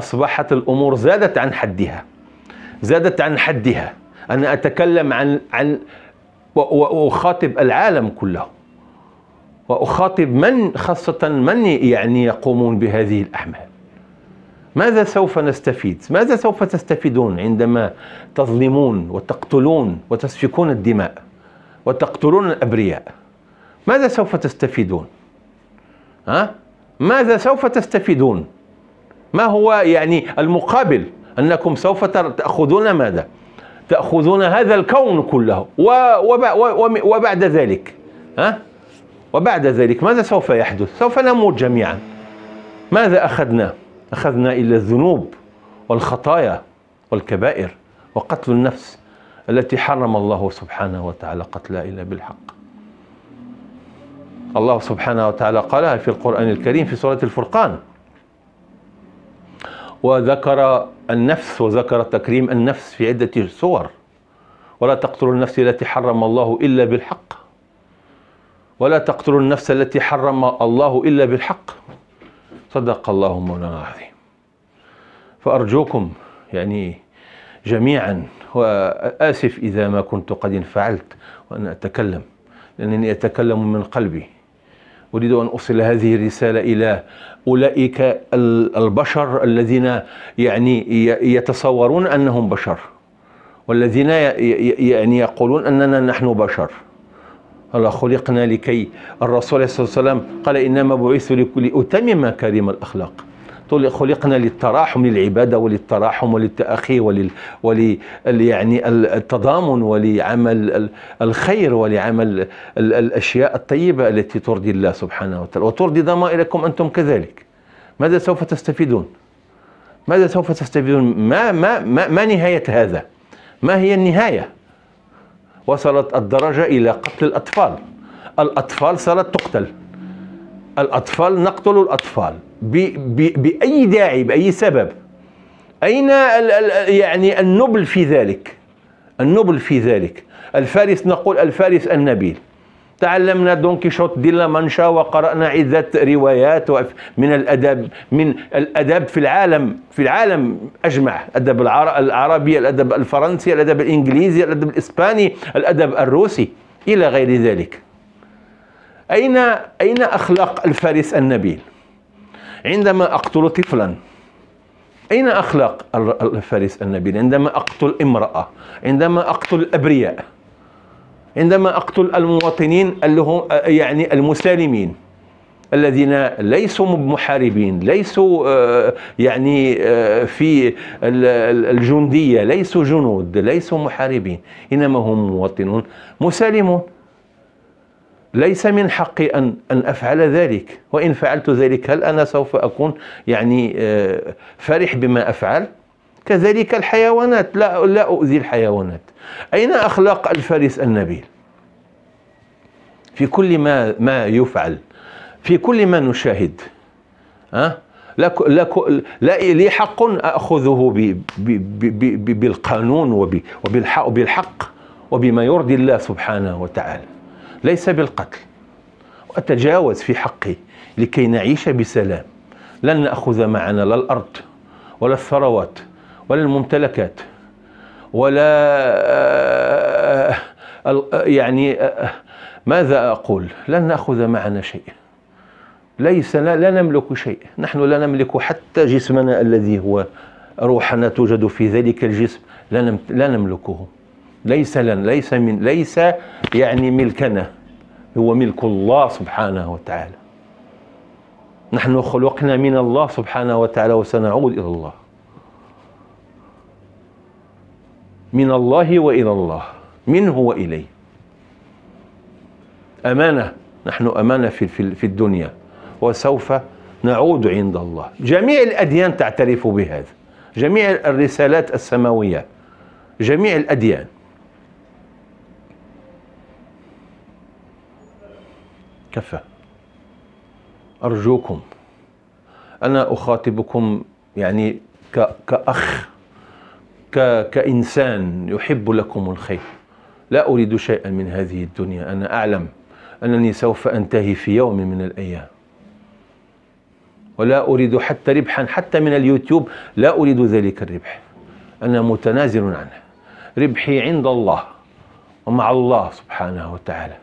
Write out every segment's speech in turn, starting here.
أصبحت الأمور زادت عن حدها زادت عن حدها أنا أتكلم عن عن وأخاطب العالم كله وأخاطب من خاصة من يعني يقومون بهذه الأعمال ماذا سوف نستفيد ماذا سوف تستفيدون عندما تظلمون وتقتلون وتسفكون الدماء وتقتلون الأبرياء ماذا سوف تستفيدون ها ماذا سوف تستفيدون ما هو يعني المقابل أنكم سوف تأخذون ماذا تأخذون هذا الكون كله وبعد ذلك ها وبعد ذلك ماذا سوف يحدث سوف نموت جميعا ماذا أخذنا أخذنا إلا الذنوب والخطايا والكبائر وقتل النفس التي حرم الله سبحانه وتعالى قتلها إلا بالحق الله سبحانه وتعالى قالها في القرآن الكريم في سورة الفرقان وذكر النفس وذكر تكريم النفس في عدة صور ولا تقتلوا النفس التي حرم الله إلا بالحق ولا تقتلوا النفس التي حرم الله إلا بالحق صدق الله مولانا العظيم فأرجوكم يعني جميعا وآسف إذا ما كنت قد انفعلت وأنا أتكلم لأنني أتكلم من قلبي أريد أن أوصل هذه الرسالة إلى أولئك البشر الذين يعني يتصورون أنهم بشر والذين يعني يقولون أننا نحن بشر الله خلقنا لكي الرسول صلى الله عليه وسلم قال إنما بعثت لأتمم كريم الأخلاق خلقنا للتراحم للعباده وللتراحم وللتاخي ولل, ولل يعني التضامن ولعمل الخير ولعمل الاشياء الطيبه التي ترضي الله سبحانه وتعالى وترضي ضمائركم انتم كذلك ماذا سوف تستفيدون؟ ماذا سوف تستفيدون؟ ما ما ما, ما نهايه هذا؟ ما هي النهايه؟ وصلت الدرجه الى قتل الاطفال، الاطفال صارت تقتل الأطفال نقتل الأطفال بأي داعي بأي سبب أين يعني النبل في ذلك النبل في ذلك الفارس نقول الفارس النبيل تعلمنا دونكي شوت دي لامانشا وقرأنا عدة روايات من الأدب من الأدب في العالم في العالم أجمع الأدب العربي الأدب الفرنسي الأدب الإنجليزي الأدب الإسباني الأدب الروسي إلى غير ذلك أين أين أخلاق الفارس النبيل عندما أقتل طفلا أين أخلاق الفارس النبيل عندما أقتل امرأة عندما أقتل الأبرياء عندما أقتل المواطنين اللي هم يعني المسالمين الذين ليسوا محاربين ليسوا آه، يعني آه، في الجندية ليسوا جنود ليسوا محاربين إنما هم مواطنون مسالمون ليس من حقي أن أن أفعل ذلك وإن فعلت ذلك هل أنا سوف أكون يعني آه، فرح بما أفعل كذلك الحيوانات لا لا أؤذي الحيوانات أين أخلاق الفارس النبيل في كل ما ما يفعل في كل ما نشاهد ها لا لا لا لي حق اخذه ب ب ب بالقانون وبالحق وبما يرضي الله سبحانه وتعالى ليس بالقتل وأتجاوز في حقي لكي نعيش بسلام لن نأخذ معنا لا الأرض ولا الثروات ولا الممتلكات ولا آه، يعني آه، ماذا أقول لن نأخذ معنا شيء ليس لا, لا نملك شيء نحن لا نملك حتى جسمنا الذي هو روحنا توجد في ذلك الجسم لا نملكه ليس لنا ليس من ليس يعني ملكنا هو ملك الله سبحانه وتعالى نحن خلقنا من الله سبحانه وتعالى وسنعود إلى الله من الله وإلى الله منه وإليه أمانة نحن أمانة في, في, الدنيا وسوف نعود عند الله جميع الأديان تعترف بهذا جميع الرسالات السماوية جميع الأديان كفى أرجوكم أنا أخاطبكم يعني كأخ كإنسان يحب لكم الخير لا أريد شيئا من هذه الدنيا أنا أعلم أنني سوف أنتهي في يوم من الأيام ولا أريد حتى ربحا حتى من اليوتيوب لا أريد ذلك الربح أنا متنازل عنه ربحي عند الله ومع الله سبحانه وتعالى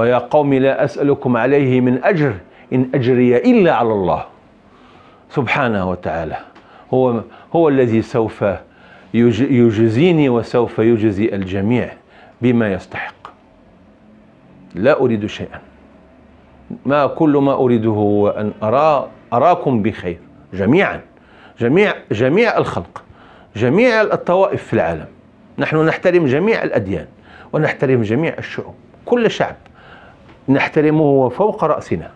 ويا قوم لا أسألكم عليه من أجر إن أجري إلا على الله سبحانه وتعالى هو هو الذي سوف يجزيني وسوف يجزي الجميع بما يستحق لا أريد شيئا ما كل ما أريده هو أن أرى أراكم بخير جميعا جميع جميع الخلق جميع الطوائف في العالم نحن نحترم جميع الأديان ونحترم جميع الشعوب كل شعب نحترمه فوق رأسنا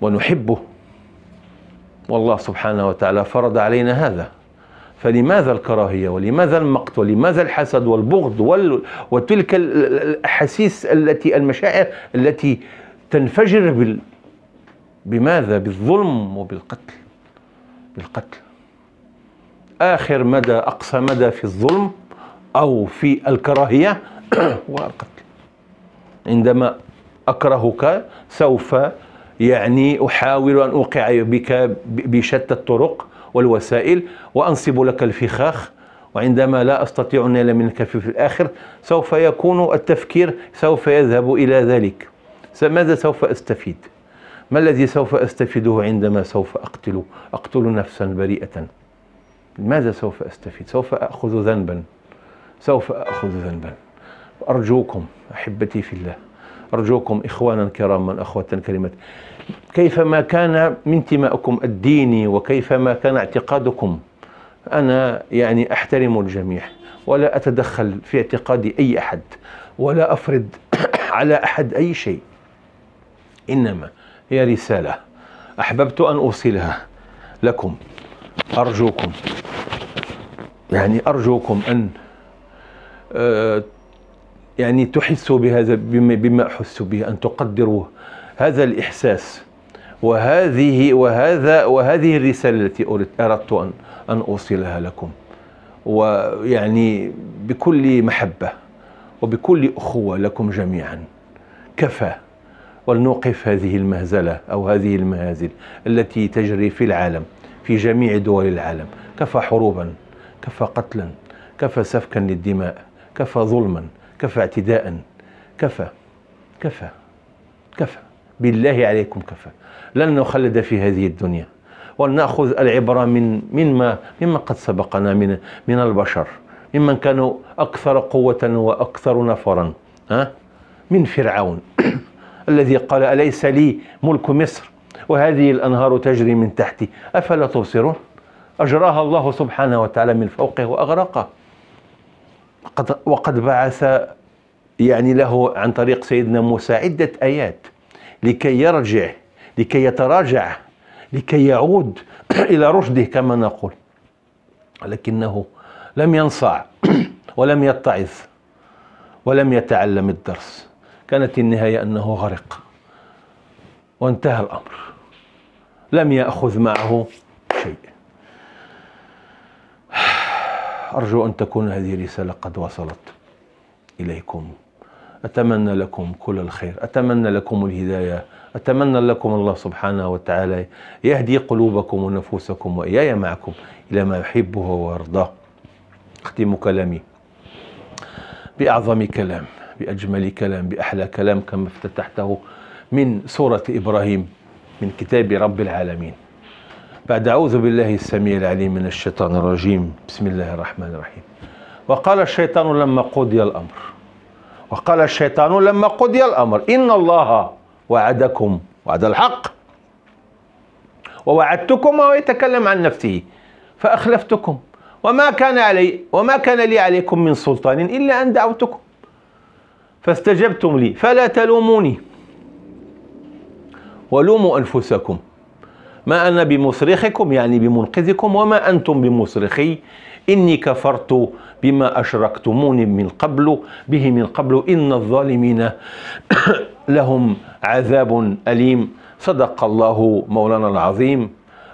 ونحبه والله سبحانه وتعالى فرض علينا هذا فلماذا الكراهية ولماذا المقت ولماذا الحسد والبغض وال... وتلك الأحاسيس التي المشاعر التي تنفجر بال... بماذا بالظلم وبالقتل بالقتل آخر مدى أقصى مدى في الظلم أو في الكراهية والقتل عندما أكرهك سوف يعني أحاول أن أوقع بك بشتى الطرق والوسائل وأنصب لك الفخاخ وعندما لا أستطيع النيل منك في الآخر سوف يكون التفكير سوف يذهب إلى ذلك ماذا سوف أستفيد ما الذي سوف أستفيده عندما سوف أقتل أقتل نفسا بريئة ماذا سوف أستفيد سوف أخذ ذنبا سوف أخذ ذنبا أرجوكم أحبتي في الله أرجوكم إخوانا كراما أخوة كريمات كيفما كان انتمائكم الديني وكيفما كان اعتقادكم أنا يعني أحترم الجميع ولا أتدخل في اعتقاد أي أحد ولا أفرض على أحد أي شيء إنما هي رسالة أحببت أن أوصلها لكم أرجوكم يعني أرجوكم أن آه، يعني تحسوا بهذا بما أحس به أن تقدروه هذا الإحساس وهذه وهذا وهذه الرسالة التي أردت أن أن أوصلها لكم ويعني بكل محبة وبكل أخوة لكم جميعا كفى ولنوقف هذه المهزلة أو هذه المهازل التي تجري في العالم في جميع دول العالم كفى حروبا كفى قتلا كفى سفكا للدماء كفى ظلما كفى اعتداء كفى كفى كفى بالله عليكم كفى لن نخلد في هذه الدنيا ولنأخذ العبرة من مما مما قد سبقنا من من البشر ممن كانوا أكثر قوة وأكثر نفرا ها من فرعون الذي قال أليس لي ملك مصر وهذه الأنهار تجري من تحتي أفلا تبصرون أجراها الله سبحانه وتعالى من فوقه وأغرقه وقد بعث يعني له عن طريق سيدنا موسى عدة آيات لكي يرجع لكي يتراجع لكي يعود إلى رشده كما نقول لكنه لم ينصاع ولم يتعظ ولم يتعلم الدرس كانت النهاية أنه غرق وانتهى الأمر لم يأخذ معه شيء أرجو أن تكون هذه الرسالة قد وصلت إليكم أتمنى لكم كل الخير أتمنى لكم الهداية أتمنى لكم الله سبحانه وتعالى يهدي قلوبكم ونفوسكم وإياي معكم إلى ما يحبه ويرضاه أختم كلامي بأعظم كلام بأجمل كلام بأحلى كلام كما افتتحته من سورة إبراهيم من كتاب رب العالمين بعد أعوذ بالله السميع العليم من الشيطان الرجيم بسم الله الرحمن الرحيم وقال الشيطان لما قضي الأمر وقال الشيطان لما قضي الأمر إن الله وعدكم وعد الحق ووعدتكم وهو يتكلم عن نفسه فأخلفتكم وما كان علي وما كان لي عليكم من سلطان إلا أن دعوتكم فاستجبتم لي فلا تلوموني ولوموا أنفسكم ما أنا بمصرخكم يعني بمنقذكم وما أنتم بمصرخي إني كفرت بما أشركتمون من قبل به من قبل إن الظالمين لهم عذاب أليم صدق الله مولانا العظيم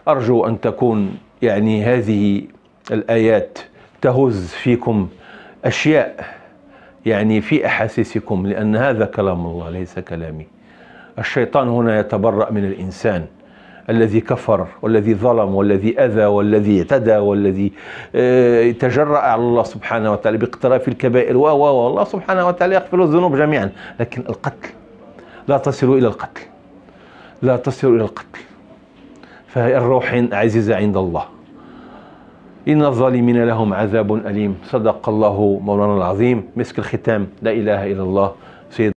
أرجو أن تكون يعني هذه الآيات تهز فيكم أشياء يعني في أحاسيسكم لأن هذا كلام الله ليس كلامي الشيطان هنا يتبرأ من الإنسان الذي كفر والذي ظلم والذي أذى والذي اعتدى والذي آه، تجرأ على الله سبحانه وتعالى باقتراف الكبائر و و الله سبحانه وتعالى يغفر الذنوب جميعا لكن القتل لا تصل إلى القتل لا تصل إلى القتل فالروح عزيزة عند الله إن الظالمين لهم عذاب أليم صدق الله مولانا العظيم مسك الختام لا إله إلا الله سيد